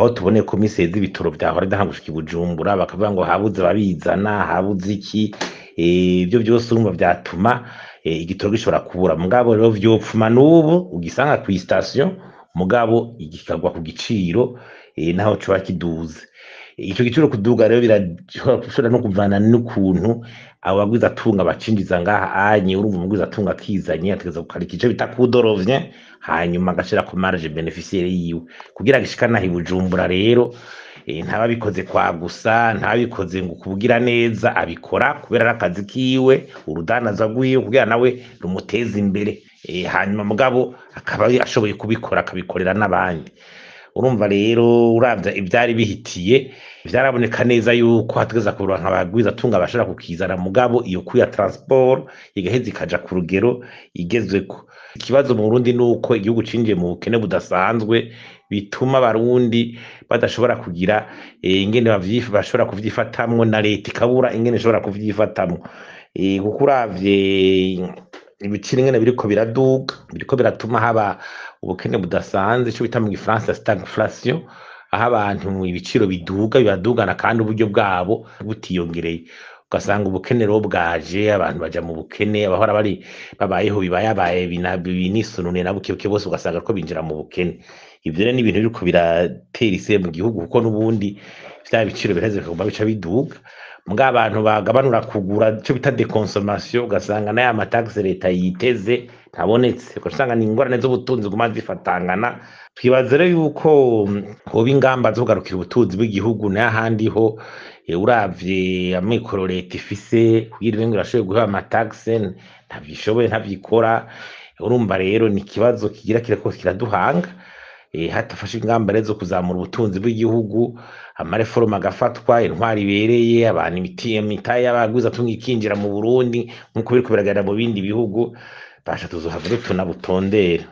aho tubone komiseri z'ibitaro byahora ndahangushika i bakavuga ngo habuze babizana habuze iki eh, ibyo byose urumva byatuma eh, igitoro gishobora kubura mugabo rero vyopfuma n'ubu ugisanga ku isitasiyo mugabo kikagwa ku giciro Eh, naho kiba kiduze icyo giciro kuduga rero birashobora no kuvana n'ukuntu abo atunga bacinjiza ngaha anye urumva umugwiza atunga akizanye ategereza gukara igice bita kudorovye hanyuma agashira ku marge beneficiaire yiwe kugira agishika naho ibujumbura rero eh, ntababikoze kwa gusa ntababikoze ngo kubugira neza abikora kubera akazi kiwe urudanaza rwiwe kugira nawe rumuteza imbere eh, hanyuma mugabo akaba ashoboye kubikora akabikorera n'abandi urumva rero urabya ibyari bihitiye byaraboneka neza yuko hategeza kurura nka atunga bashobora kukizana mugabo iyo kuya taransiporo igaheza ikajya ku rugero igezwe igezweho ikibazo mu burundi ni uko igihugu cyinjiye mu bukene budasanzwe bituma abarundi badashobora kugira eh, ingene bashobora kubyifatamo na leta ikabura ingene ishobora kubyifatamwo eh, kuko urabye ibicirengane biriko biraduga biriko biratuma haba ubukene budasanzwe icyo bita mu gifaransa stagflation aho abantu ibiciro biduga biradugana kandi uburyo bwabo butiyongereye ugasanga ubukene rero bwaje abantu bajya mu bukene abahora bari babayeho bibayabaye binisunune na bukebuke bose ugasanga ko binjira mu bukene ivyo rero ni ibintu biriko biratera ise mu gihugu kuko n'ubundi vya biciro biraheze bikaguma bica biduga bw'abantu bagabanura kugura icyo bita dekonsomatio ugasanga na ya matagisi leta yiteze ntabonetse ugasanga ni ingorane z'ubutunzi guma zifatangana twibaze rero yuko hoba ingamba zo kugarukira ubutunzi bw'igihugu n'ahandi ho eh, urabye amikoro leta ifise kugira ngo irashoboye guha amatagisi ntabyishoboye ntabyikora urumva rero ni ikibazo kigira kirako kiraduhanga Eh, hatafashe ingamba zo kuzamura ubutunzi bw'igihugu amareforoma agafatwa intwari ibereye abantu imitahe y'abaguzi atunga ikinjira mu burundi nk'uko biri kugaragara mu bindi bihugu basha tuzuhava Butondera